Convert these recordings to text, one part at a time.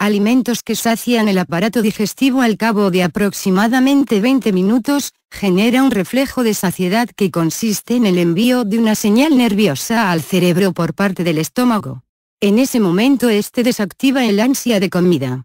alimentos que sacian el aparato digestivo al cabo de aproximadamente 20 minutos, genera un reflejo de saciedad que consiste en el envío de una señal nerviosa al cerebro por parte del estómago. En ese momento este desactiva el ansia de comida.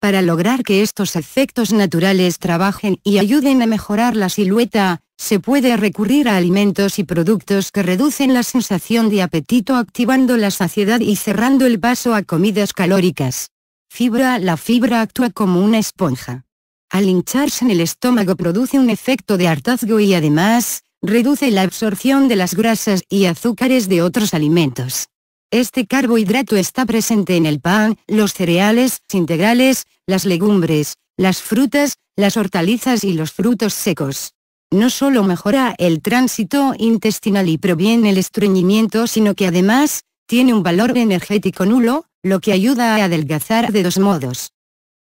Para lograr que estos efectos naturales trabajen y ayuden a mejorar la silueta, se puede recurrir a alimentos y productos que reducen la sensación de apetito activando la saciedad y cerrando el paso a comidas calóricas. Fibra La fibra actúa como una esponja. Al hincharse en el estómago produce un efecto de hartazgo y además, reduce la absorción de las grasas y azúcares de otros alimentos. Este carbohidrato está presente en el pan, los cereales integrales, las legumbres, las frutas, las hortalizas y los frutos secos. No solo mejora el tránsito intestinal y proviene el estreñimiento sino que además, tiene un valor energético nulo, lo que ayuda a adelgazar de dos modos.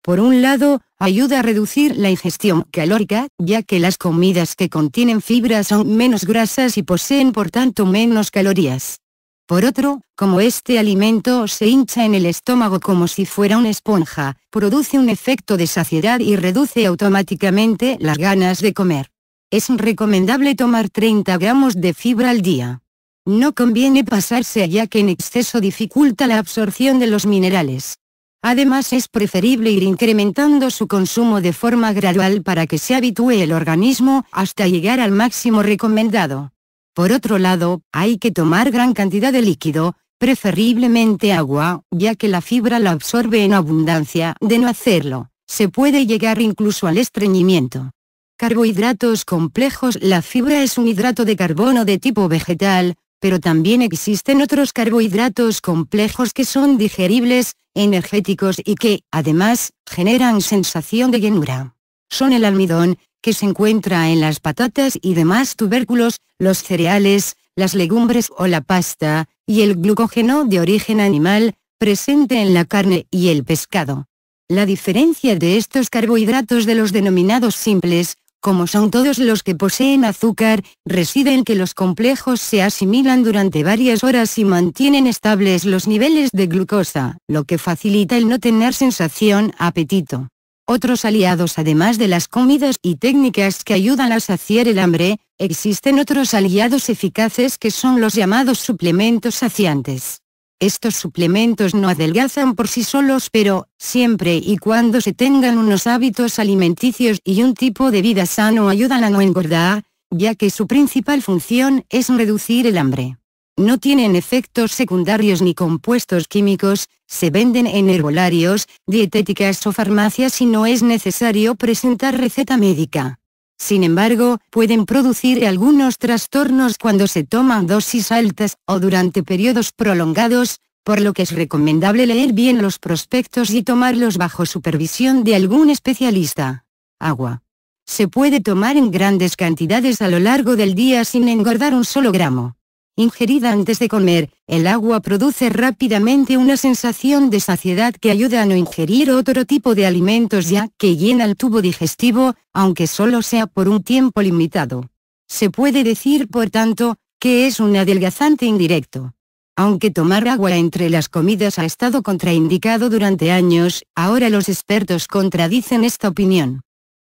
Por un lado, ayuda a reducir la ingestión calórica, ya que las comidas que contienen fibra son menos grasas y poseen por tanto menos calorías. Por otro, como este alimento se hincha en el estómago como si fuera una esponja, produce un efecto de saciedad y reduce automáticamente las ganas de comer. Es recomendable tomar 30 gramos de fibra al día. No conviene pasarse ya que en exceso dificulta la absorción de los minerales. Además es preferible ir incrementando su consumo de forma gradual para que se habitúe el organismo hasta llegar al máximo recomendado. Por otro lado, hay que tomar gran cantidad de líquido, preferiblemente agua, ya que la fibra la absorbe en abundancia, de no hacerlo, se puede llegar incluso al estreñimiento. Carbohidratos complejos La fibra es un hidrato de carbono de tipo vegetal, pero también existen otros carbohidratos complejos que son digeribles, energéticos y que, además, generan sensación de llenura. Son el almidón, que se encuentra en las patatas y demás tubérculos, los cereales, las legumbres o la pasta, y el glucógeno de origen animal, presente en la carne y el pescado. La diferencia de estos carbohidratos de los denominados simples, como son todos los que poseen azúcar, reside en que los complejos se asimilan durante varias horas y mantienen estables los niveles de glucosa, lo que facilita el no tener sensación apetito. Otros aliados además de las comidas y técnicas que ayudan a saciar el hambre, existen otros aliados eficaces que son los llamados suplementos saciantes. Estos suplementos no adelgazan por sí solos pero, siempre y cuando se tengan unos hábitos alimenticios y un tipo de vida sano ayudan a no engordar, ya que su principal función es reducir el hambre. No tienen efectos secundarios ni compuestos químicos, se venden en herbolarios, dietéticas o farmacias y no es necesario presentar receta médica. Sin embargo, pueden producir algunos trastornos cuando se toman dosis altas, o durante periodos prolongados, por lo que es recomendable leer bien los prospectos y tomarlos bajo supervisión de algún especialista. Agua. Se puede tomar en grandes cantidades a lo largo del día sin engordar un solo gramo ingerida antes de comer, el agua produce rápidamente una sensación de saciedad que ayuda a no ingerir otro tipo de alimentos ya que llena el tubo digestivo, aunque solo sea por un tiempo limitado. Se puede decir, por tanto, que es un adelgazante indirecto. Aunque tomar agua entre las comidas ha estado contraindicado durante años, ahora los expertos contradicen esta opinión.